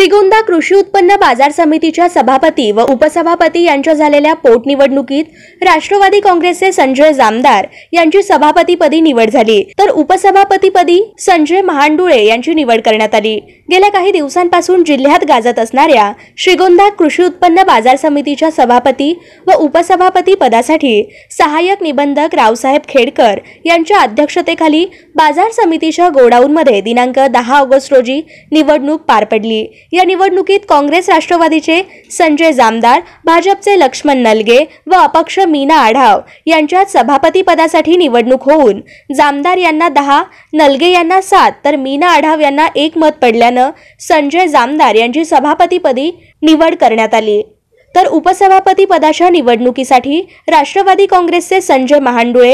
श्रीगोंदा कृषी उत्पन्न बाजार समितीच्या सभापती व उपसभापती यांच्या झालेल्या पोटनिवडणुकीत राष्ट्रवादी काँग्रेसचे संजय जामदार यांची सभापतीपदी निवड झाली तर उपसभापतीपदी संजय महांडुळे यांची निवड करण्यात आली गेल्या काही दिवसांपासून जिल्ह्यात गाजत असणाऱ्या श्रीगोंदा कृषी उत्पन्न बाजार समितीच्या सभापती व उपसभापती पदासाठी सहाय्यक निबंधक रावसाहेब खेडकर यांच्या अध्यक्षतेखाली बाजार समितीच्या गोडाऊनमध्ये दिनांक दहा ऑगस्ट रोजी निवडणूक पार पडली या निवडणुकीत काँग्रेस राष्ट्रवादीचे संजय जामदार भाजपचे लक्ष्मण नलगे व अपक्ष मीना आढाव यांच्यात सभापतीपदासाठी निवडणूक होऊन जामदार यांना दहा नलगे यांना सात तर मीना आढाव यांना एक मत पडल्यानं संजय जामदार यांची सभापतीपदी निवड करण्यात आली तर उपसभापती पदाच्या निवडणुकीसाठी राष्ट्रवादी काँग्रेसचे संजय महांडुळे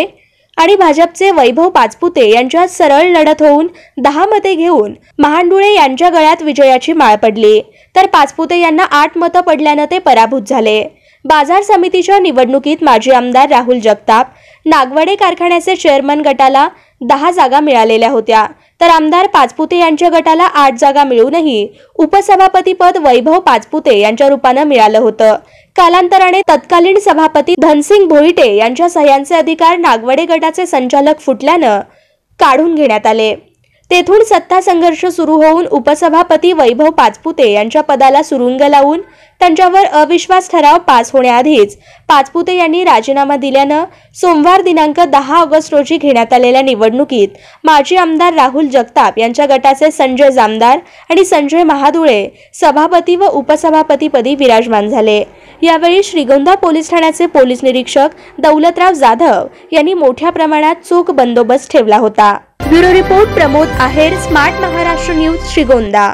आणि भाजपचे वैभव पाचपुते यांच्यात सरळ लढत होऊन दहा मते घेऊन महांडुळे यांच्या गळ्यात विजयाची माळ पडली तर पाचपुते यांना आठ मतं पडल्यानं ते पराभूत झाले बाजार समितीच्या निवडणुकीत माजी आमदार राहुल जगताप नागवडे कारखान्याचे चेअरमन गटाला दहा जागा मिळालेल्या होत्या तर आमदार पाचपुते यांच्या गटाला आठ जागा मिळूनही उपसभापतीपद वैभव पाचपुते यांच्या रूपानं मिळालं होतं कालांतराने तत्कालीन सभापती धनसिंग भोईटे यांच्या सह्यांचे अधिकार नागवडे गटाचे संचालक फुटल्यानं काढून घेण्यात आले तेथून सत्ता संघर्ष सुरू होऊन उपसभापती वैभव पाचपुते यांच्या पदाला सुरुंग लावून त्यांच्यावर अविश्वास ठराव पास होण्याआधीच पाचपुते यांनी राजीनामा दिल्यानं सोमवार दिनांक दहा ऑगस्ट रोजी घेण्यात आलेल्या निवडणुकीत माजी आमदार राहुल जगताप यांच्या गटाचे संजय जामदार आणि संजय महादुळे सभापती व उपसभापतीपदी विराजमान झाले यावेळी श्रीगोंदा पोलीस ठाण्याचे पोलीस निरीक्षक दौलतराव जाधव यांनी मोठ्या प्रमाणात चोख बंदोबस्त ठेवला होता bureau report Pramod Aher smart Maharashtra news Shrigonda